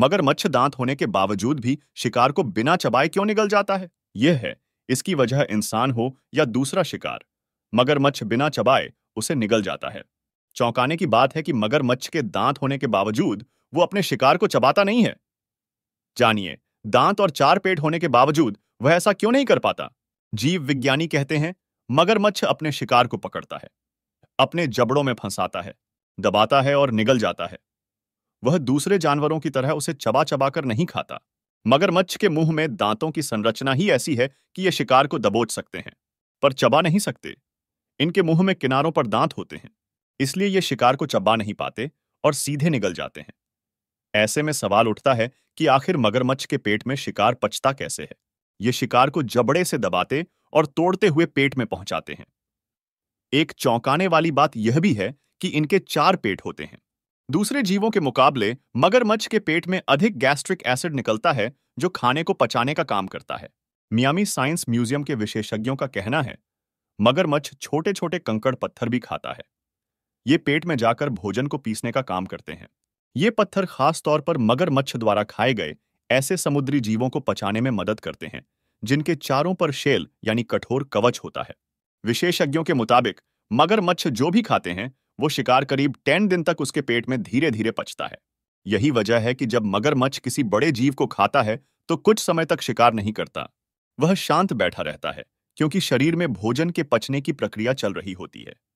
मगर मच्छ दांत होने के बावजूद भी शिकार को बिना चबाए क्यों निगल जाता है यह है इसकी वजह इंसान हो या दूसरा शिकार मगरमच्छ बिना चबाए उसे निगल जाता है चौंकाने की बात है कि मगरमच्छ के दांत होने के बावजूद वो अपने शिकार को चबाता नहीं है जानिए दांत और चार पेट होने के बावजूद वह ऐसा क्यों नहीं कर पाता जीव विज्ञानी कहते हैं मगरमच्छ अपने शिकार को पकड़ता है अपने जबड़ों में फंसाता है दबाता है और निगल जाता है वह दूसरे जानवरों की तरह उसे चबा चबाकर नहीं खाता मगरमच्छ के मुंह में दांतों की संरचना ही ऐसी है कि ये शिकार को दबोच सकते हैं पर चबा नहीं सकते इनके मुंह में किनारों पर दांत होते हैं इसलिए ये शिकार को चबा नहीं पाते और सीधे निगल जाते हैं ऐसे में सवाल उठता है कि आखिर मगरमच्छ के पेट में शिकार पचता कैसे है ये शिकार को जबड़े से दबाते और तोड़ते हुए पेट में पहुंचाते हैं एक चौंकाने वाली बात यह भी है कि इनके चार पेट होते हैं दूसरे जीवों के मुकाबले मगरमच्छ के पेट में अधिक गैस्ट्रिक एसिड निकलता है जो खाने को पचाने का काम करता है मियामी साइंस म्यूजियम के विशेषज्ञों का कहना है मगरमच्छ छोटे छोटे कंकड़ पत्थर भी खाता है ये पेट में जाकर भोजन को पीसने का काम करते हैं ये पत्थर खास तौर पर मगरमच्छ द्वारा खाए गए ऐसे समुद्री जीवों को पचाने में मदद करते हैं जिनके चारों पर शेल यानी कठोर कवच होता है विशेषज्ञों के मुताबिक मगरमच्छ जो भी खाते हैं वो शिकार करीब टेन दिन तक उसके पेट में धीरे धीरे पचता है यही वजह है कि जब मगरमच्छ किसी बड़े जीव को खाता है तो कुछ समय तक शिकार नहीं करता वह शांत बैठा रहता है क्योंकि शरीर में भोजन के पचने की प्रक्रिया चल रही होती है